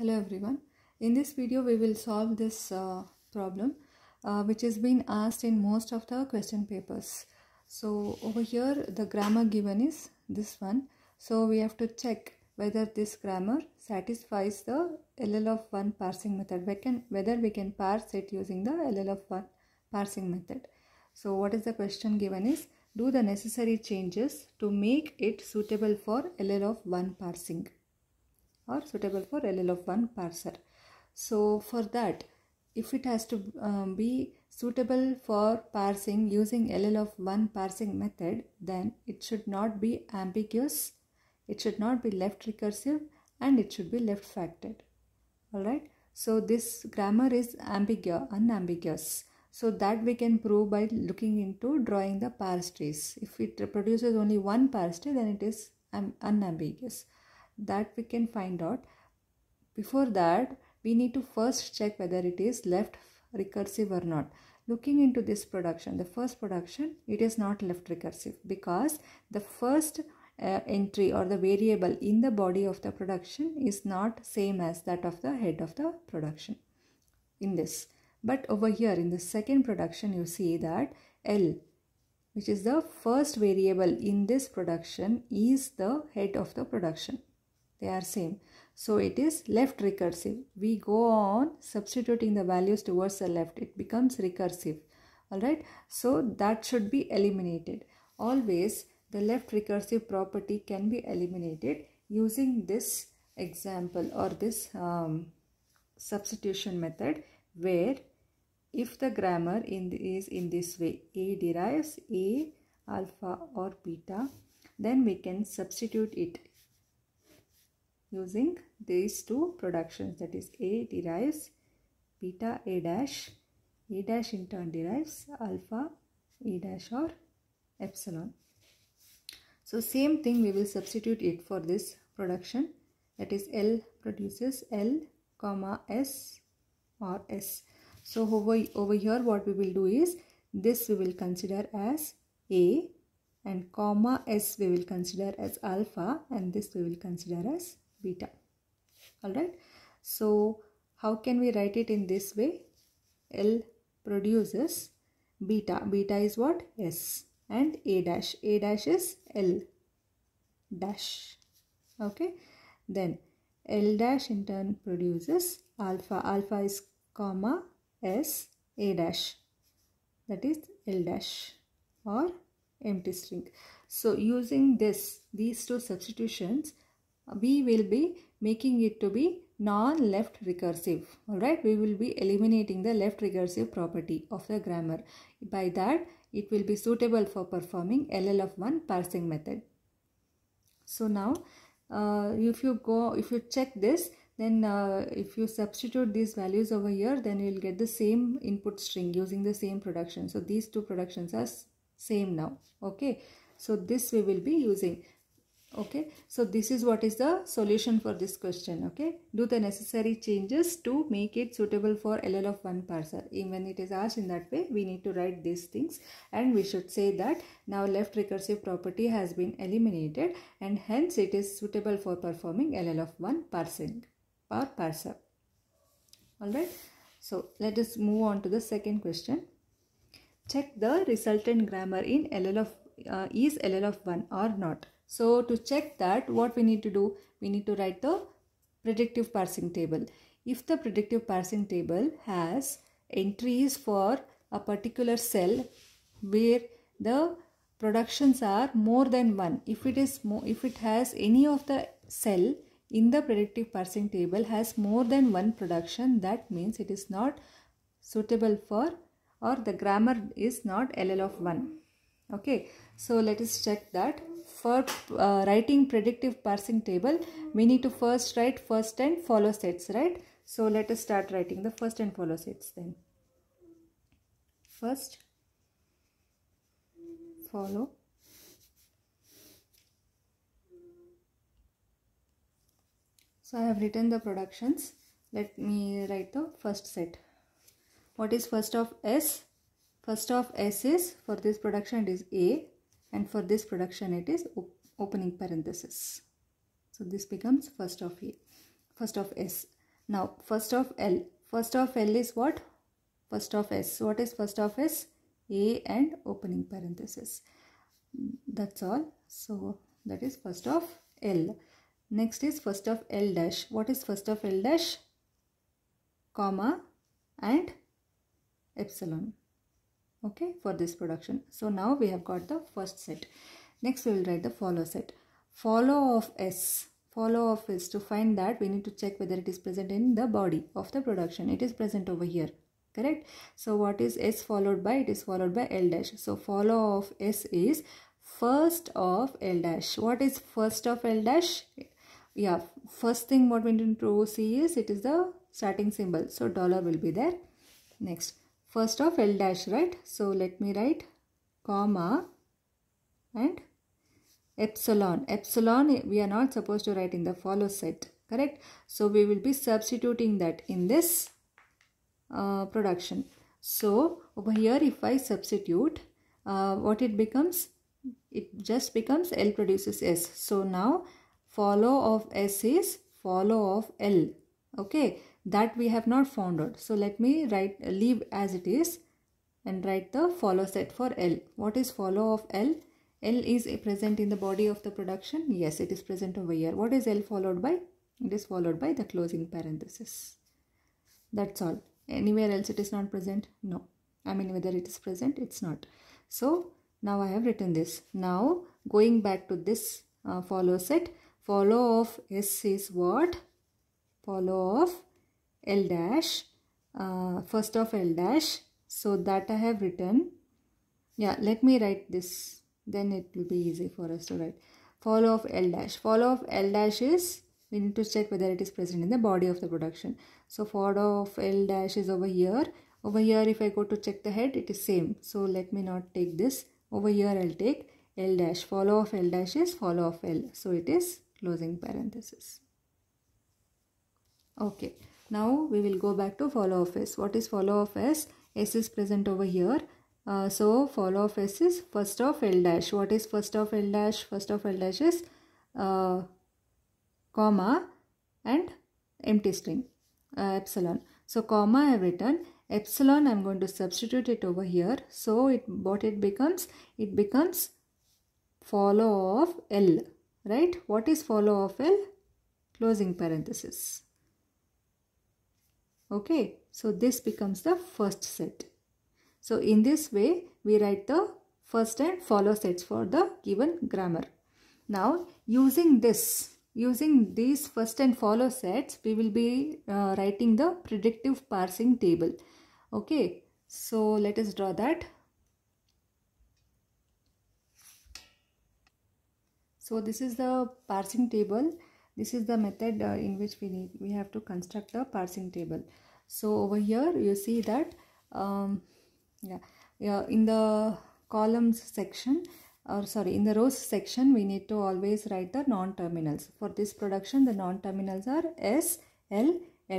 Hello everyone. In this video we will solve this uh, problem uh, which has been asked in most of the question papers. So over here the grammar given is this one. So we have to check whether this grammar satisfies the LL of 1 parsing method. We can, whether we can parse it using the LL of 1 parsing method. So what is the question given is do the necessary changes to make it suitable for LL of 1 parsing or suitable for LL of one parser. So for that, if it has to um, be suitable for parsing using LL of one parsing method, then it should not be ambiguous, it should not be left recursive and it should be left factored. Alright, so this grammar is ambiguous, unambiguous. So that we can prove by looking into drawing the parse trees. If it produces only one parse tree, then it is unambiguous that we can find out before that we need to first check whether it is left recursive or not looking into this production the first production it is not left recursive because the first uh, entry or the variable in the body of the production is not same as that of the head of the production in this but over here in the second production you see that L which is the first variable in this production is the head of the production they are same so it is left recursive we go on substituting the values towards the left it becomes recursive all right so that should be eliminated always the left recursive property can be eliminated using this example or this um, substitution method where if the grammar in is in this way a derives a alpha or beta then we can substitute it using these two productions that is A derives beta A dash, A dash in turn derives alpha A dash or epsilon. So same thing we will substitute it for this production that is L produces L comma S or S. So over, over here what we will do is this we will consider as A and comma S we will consider as alpha and this we will consider as beta all right so how can we write it in this way l produces beta beta is what s and a dash a dash is l dash okay then l dash in turn produces alpha alpha is comma s a dash that is l dash or empty string so using this these two substitutions we will be making it to be non-left recursive alright we will be eliminating the left recursive property of the grammar by that it will be suitable for performing LL of 1 parsing method so now uh, if you go if you check this then uh, if you substitute these values over here then you will get the same input string using the same production so these two productions are same now okay so this we will be using okay so this is what is the solution for this question okay do the necessary changes to make it suitable for ll of one parser even it is asked in that way we need to write these things and we should say that now left recursive property has been eliminated and hence it is suitable for performing ll of one parsing or parser all right so let us move on to the second question check the resultant grammar in ll of uh, is ll of 1 or not so to check that, what we need to do? We need to write the predictive parsing table. If the predictive parsing table has entries for a particular cell where the productions are more than one, if it is more, if it has any of the cell in the predictive parsing table has more than one production, that means it is not suitable for or the grammar is not LL of 1. Okay, so let us check that for uh, writing predictive parsing table we need to first write first and follow sets right so let us start writing the first and follow sets then first follow so i have written the productions let me write the first set what is first of s first of s is for this production it is a and for this production it is op opening parenthesis. So this becomes first of A, first of S. Now first of L, first of L is what? First of S. What is first of S? A and opening parenthesis. That's all. So that is first of L. Next is first of L dash. What is first of L dash? Comma and epsilon okay for this production so now we have got the first set next we will write the follow set follow of s follow of is to find that we need to check whether it is present in the body of the production it is present over here correct so what is s followed by it is followed by l dash so follow of s is first of l dash what is first of l dash yeah first thing what we need to see is it is the starting symbol so dollar will be there next first of L dash right so let me write comma and epsilon epsilon we are not supposed to write in the follow set correct so we will be substituting that in this uh, production so over here if I substitute uh, what it becomes it just becomes L produces S so now follow of S is follow of L okay that we have not found out. So let me write leave as it is and write the follow set for L. What is follow of L? L is present in the body of the production. Yes, it is present over here. What is L followed by? It is followed by the closing parenthesis. That's all. Anywhere else it is not present? No. I mean whether it is present, it's not. So now I have written this. Now going back to this uh, follow set, follow of S is what? Follow of L dash, uh, first of L dash. So that I have written. Yeah, let me write this. Then it will be easy for us to write. Follow of L dash. Follow of L dash is, we need to check whether it is present in the body of the production. So follow of L dash is over here. Over here, if I go to check the head, it is same. So let me not take this. Over here, I'll take L dash. Follow of L dash is follow of L. So it is closing parenthesis. Okay. Now we will go back to follow of S. What is follow of S? S is present over here. Uh, so follow of S is first of L dash. What is first of L dash? First of L dash is uh, comma and empty string uh, epsilon. So comma I have written epsilon I'm going to substitute it over here. So it what it becomes? It becomes follow of L right. What is follow of L? Closing parenthesis okay so this becomes the first set so in this way we write the first and follow sets for the given grammar now using this using these first and follow sets we will be uh, writing the predictive parsing table okay so let us draw that so this is the parsing table this is the method uh, in which we need we have to construct the parsing table so over here you see that um, yeah, yeah in the columns section or sorry in the rows section we need to always write the non-terminals for this production the non-terminals are s l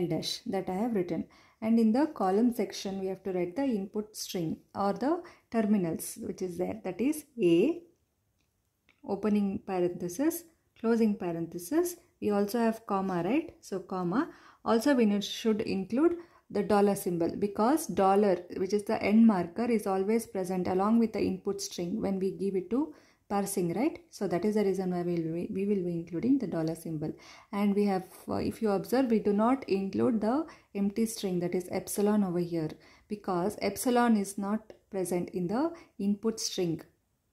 l dash that i have written and in the column section we have to write the input string or the terminals which is there that is a opening parenthesis closing parenthesis we also have comma right so comma also we need, should include the dollar symbol because dollar which is the end marker is always present along with the input string when we give it to parsing right so that is the reason why we will be, we will be including the dollar symbol and we have uh, if you observe we do not include the empty string that is epsilon over here because epsilon is not present in the input string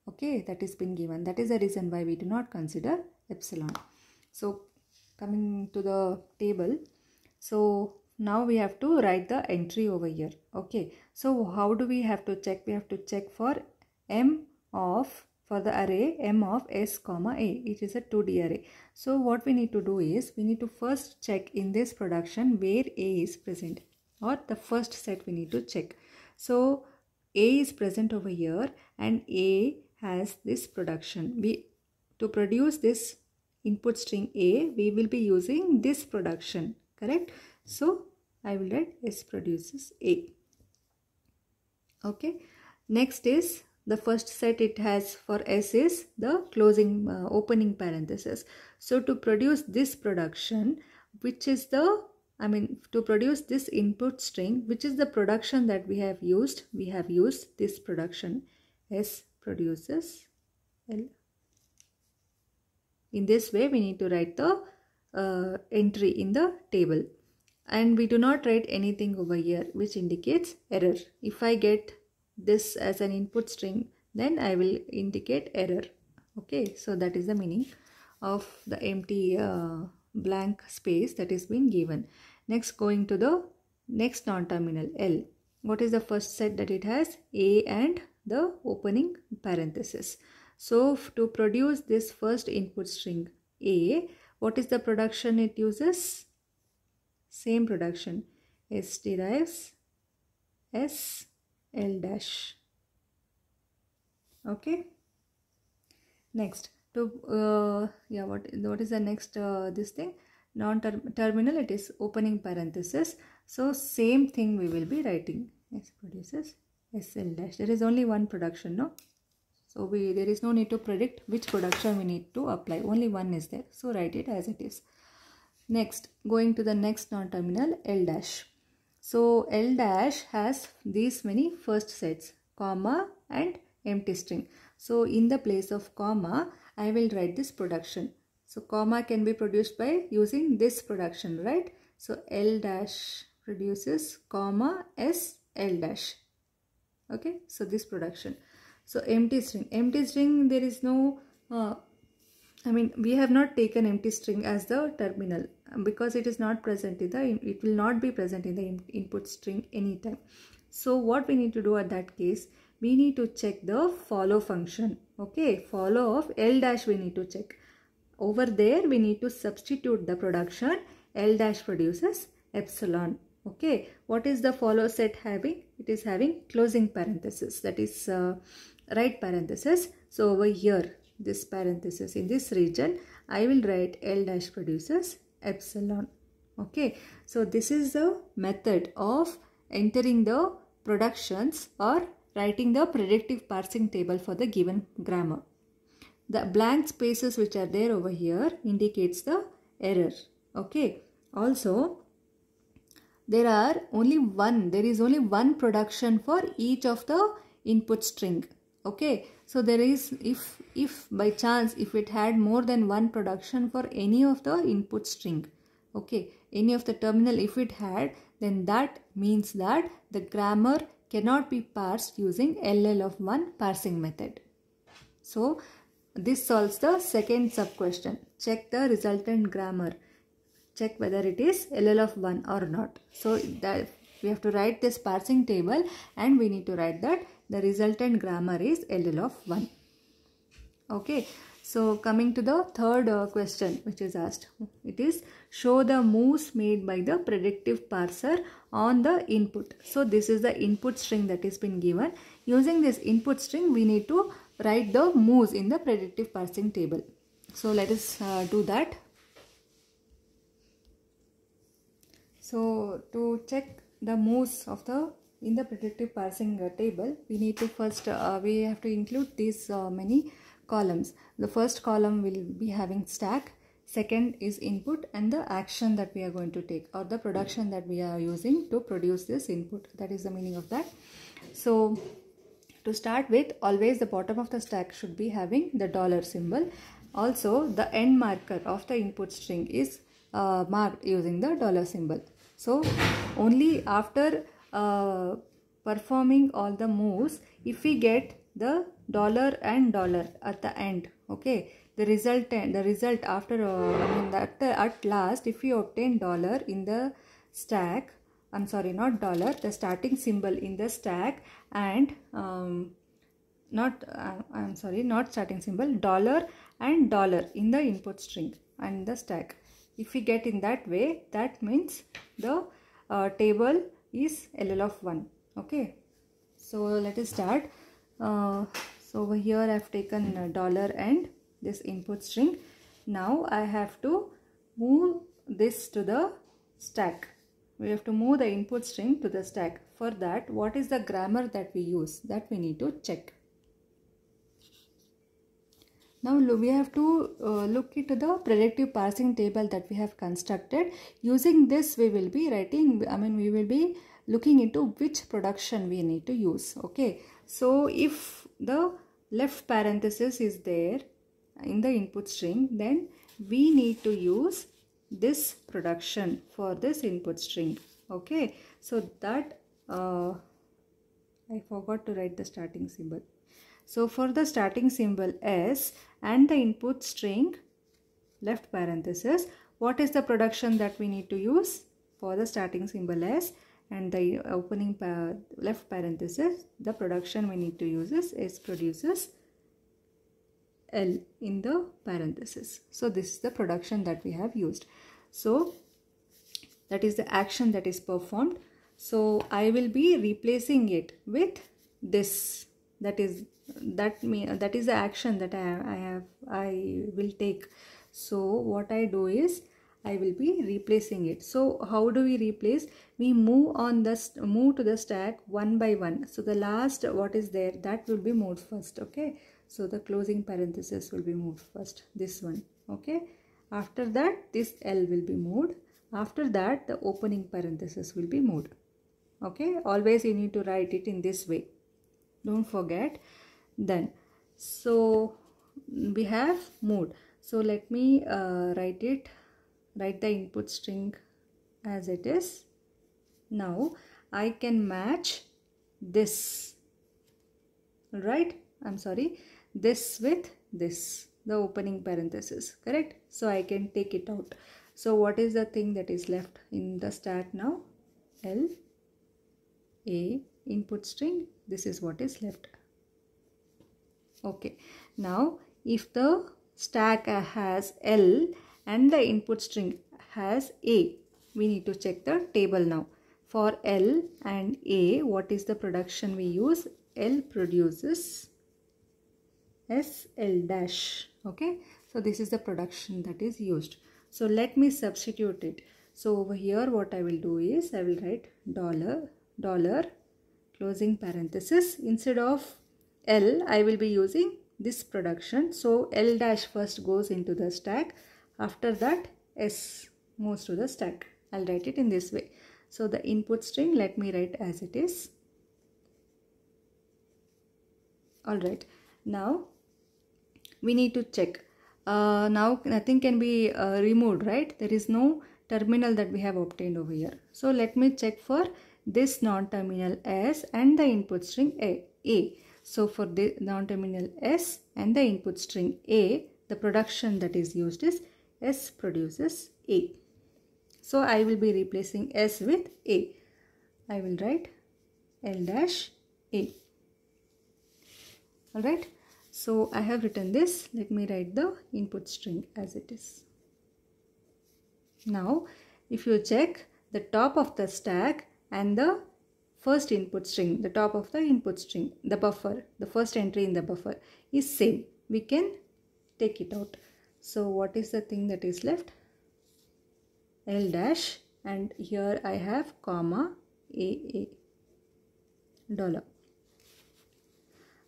okay that is been given that is the reason why we do not consider epsilon so coming to the table so now we have to write the entry over here okay so how do we have to check we have to check for m of for the array m of s comma a it is a 2d array so what we need to do is we need to first check in this production where a is present or the first set we need to check so a is present over here and a has this production we to produce this input string A, we will be using this production, correct? So, I will write S produces A. Okay. Next is the first set it has for S is the closing uh, opening parenthesis. So, to produce this production, which is the I mean to produce this input string which is the production that we have used we have used this production s produces l in this way, we need to write the uh, entry in the table. And we do not write anything over here, which indicates error. If I get this as an input string, then I will indicate error. Okay, so that is the meaning of the empty uh, blank space that is being given. Next, going to the next non-terminal L. What is the first set that it has? A and the opening parenthesis. So to produce this first input string A, what is the production it uses? Same production. S derives S L dash. Okay. Next to uh, yeah what what is the next uh, this thing non -term terminal it is opening parenthesis so same thing we will be writing s produces sl dash there is only one production no so we, there is no need to predict which production we need to apply. Only one is there. So write it as it is. Next, going to the next non-terminal L dash. So L dash has these many first sets, comma and empty string. So in the place of comma, I will write this production. So comma can be produced by using this production, right? So L dash produces comma S L dash. Okay, so this production so empty string empty string there is no uh, I mean we have not taken empty string as the terminal because it is not present in the it will not be present in the input string anytime so what we need to do at that case we need to check the follow function okay follow of L dash we need to check over there we need to substitute the production L dash produces epsilon okay what is the follow set having it is having closing parenthesis that is uh, right parenthesis so over here this parenthesis in this region I will write L dash produces epsilon okay so this is the method of entering the productions or writing the predictive parsing table for the given grammar the blank spaces which are there over here indicates the error okay also there are only one there is only one production for each of the input string okay so there is if if by chance if it had more than one production for any of the input string okay any of the terminal if it had then that means that the grammar cannot be parsed using ll of one parsing method so this solves the second sub question check the resultant grammar check whether it is ll of 1 or not so that we have to write this parsing table and we need to write that the resultant grammar is LL of 1. Okay. So coming to the third uh, question which is asked. It is show the moves made by the predictive parser on the input. So this is the input string that is been given. Using this input string we need to write the moves in the predictive parsing table. So let us uh, do that. So to check the moves of the in the predictive parsing uh, table we need to first uh, we have to include these uh, many columns the first column will be having stack second is input and the action that we are going to take or the production that we are using to produce this input that is the meaning of that so to start with always the bottom of the stack should be having the dollar symbol also the end marker of the input string is uh, marked using the dollar symbol so only after uh, performing all the moves if we get the dollar and dollar at the end okay the result the result after uh, i mean that at last if we obtain dollar in the stack i'm sorry not dollar the starting symbol in the stack and um, not uh, i'm sorry not starting symbol dollar and dollar in the input string and the stack if we get in that way that means the uh, table is LL of 1 okay so let us start uh, so over here I have taken dollar and this input string now I have to move this to the stack we have to move the input string to the stack for that what is the grammar that we use that we need to check now we have to uh, look into the predictive parsing table that we have constructed. Using this we will be writing, I mean we will be looking into which production we need to use. Okay. So if the left parenthesis is there in the input string then we need to use this production for this input string. Okay. So that uh, I forgot to write the starting symbol. So for the starting symbol S and the input string left parenthesis, what is the production that we need to use for the starting symbol S and the opening pa left parenthesis, the production we need to use is S produces L in the parenthesis. So this is the production that we have used. So that is the action that is performed. So I will be replacing it with this that is that me that is the action that I have, I have I will take so what I do is I will be replacing it so how do we replace we move on this move to the stack one by one so the last what is there that will be moved first okay so the closing parenthesis will be moved first this one okay after that this L will be moved after that the opening parenthesis will be moved okay always you need to write it in this way don't forget done so we have mode so let me uh, write it write the input string as it is now I can match this right I'm sorry this with this the opening parenthesis correct so I can take it out so what is the thing that is left in the stat now L A input string this is what is left okay now if the stack has L and the input string has A we need to check the table now for L and A what is the production we use L produces SL dash okay so this is the production that is used so let me substitute it so over here what I will do is I will write dollar dollar closing parenthesis instead of L I will be using this production. So L dash first goes into the stack. After that S moves to the stack. I'll write it in this way. So the input string let me write as it is. Alright. Now we need to check. Uh, now nothing can be uh, removed right. There is no terminal that we have obtained over here. So let me check for this non-terminal S and the input string A. A. So for the non-terminal S and the input string A, the production that is used is S produces A. So I will be replacing S with A. I will write L dash A. Alright. So I have written this. Let me write the input string as it is. Now if you check the top of the stack and the first input string, the top of the input string, the buffer, the first entry in the buffer is same. We can take it out. So what is the thing that is left? L dash and here I have comma AA dollar.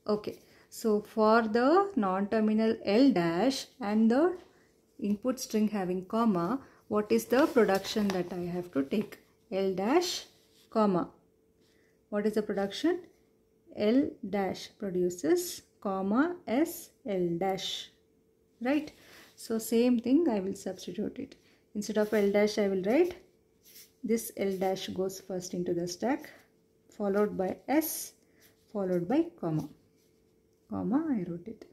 Okay, so for the non-terminal L dash and the input string having comma, what is the production that I have to take? L dash comma what is the production? L dash produces comma S L dash. Right? So same thing I will substitute it. Instead of L dash I will write this L dash goes first into the stack followed by S followed by comma. Comma I wrote it.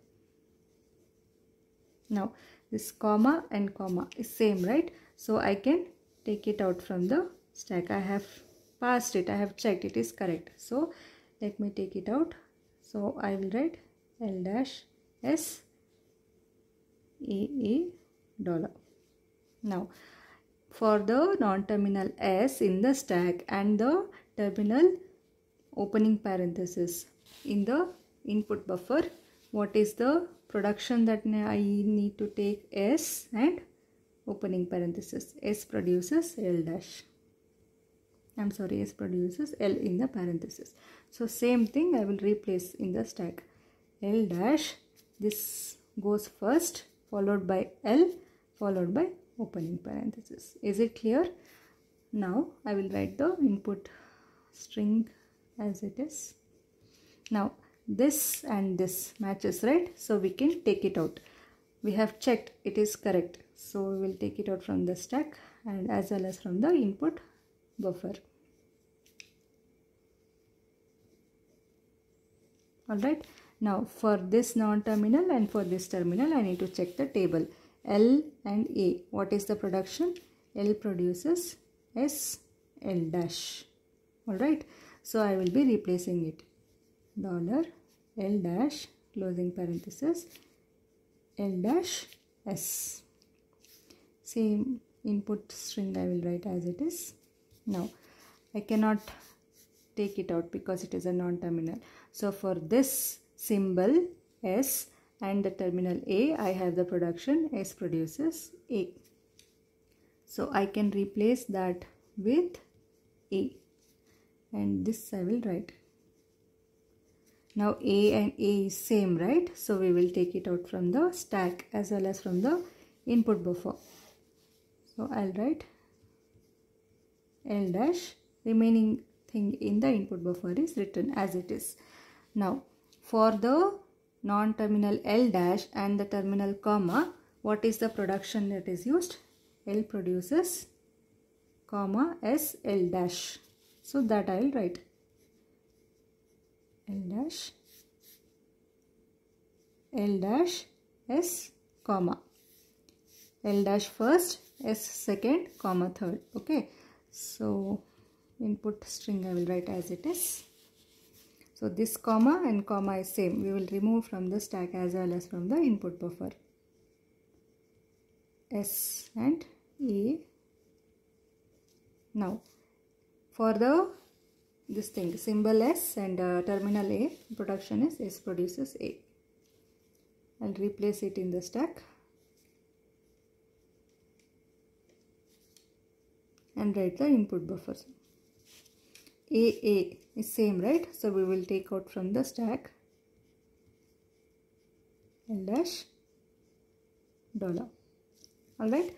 Now this comma and comma is same right? So I can take it out from the stack. I have Passed it I have checked it is correct so let me take it out so I will write L dash S A A dollar now for the non-terminal S in the stack and the terminal opening parenthesis in the input buffer what is the production that I need to take S and opening parenthesis S produces L dash I'm sorry, S produces L in the parenthesis. So same thing I will replace in the stack. L dash, this goes first, followed by L, followed by opening parenthesis. Is it clear? Now I will write the input string as it is. Now this and this matches, right? So we can take it out. We have checked it is correct. So we will take it out from the stack and as well as from the input buffer. all right now for this non-terminal and for this terminal I need to check the table L and A what is the production L produces S L dash all right so I will be replacing it dollar L dash closing parenthesis L dash S same input string I will write as it is now I cannot take it out because it is a non-terminal so for this symbol S and the terminal A, I have the production S produces A. So I can replace that with A and this I will write. Now A and A is same right so we will take it out from the stack as well as from the input buffer. So I'll write L dash remaining thing in the input buffer is written as it is. Now, for the non-terminal L dash and the terminal comma, what is the production that is used? L produces comma S L dash. So, that I will write L dash L dash S comma L dash first S second comma third okay so input string I will write as it is so this comma and comma is same. We will remove from the stack as well as from the input buffer. S and A. Now for the this thing symbol S and uh, terminal A production is S produces A. I'll replace it in the stack. and write the input buffers. AA is same right so we will take out from the stack L dash dollar alright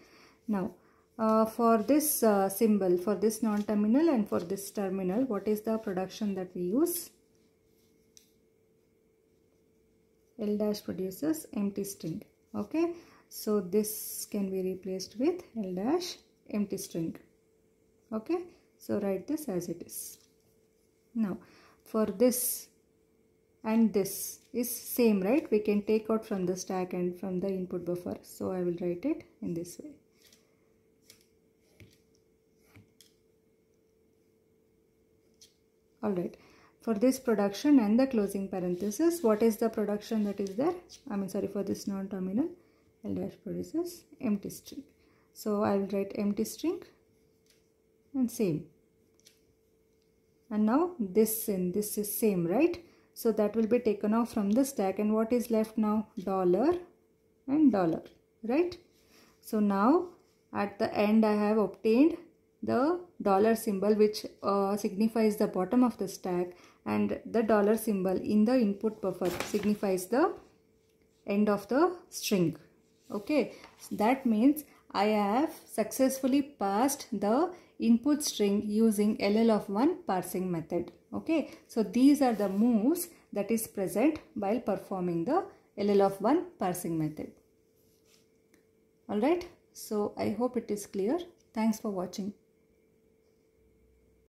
now uh, for this uh, symbol for this non-terminal and for this terminal what is the production that we use L dash produces empty string okay so this can be replaced with L dash empty string okay so write this as it is. Now for this and this is same right we can take out from the stack and from the input buffer so I will write it in this way. Alright for this production and the closing parenthesis what is the production that is there I mean sorry for this non-terminal L dash produces empty string. So I will write empty string and same and now this and this is same right so that will be taken off from the stack and what is left now dollar and dollar right so now at the end I have obtained the dollar symbol which uh, signifies the bottom of the stack and the dollar symbol in the input buffer signifies the end of the string okay so that means I have successfully passed the input string using ll of 1 parsing method. Okay, so these are the moves that is present while performing the ll of 1 parsing method. Alright, so I hope it is clear. Thanks for watching.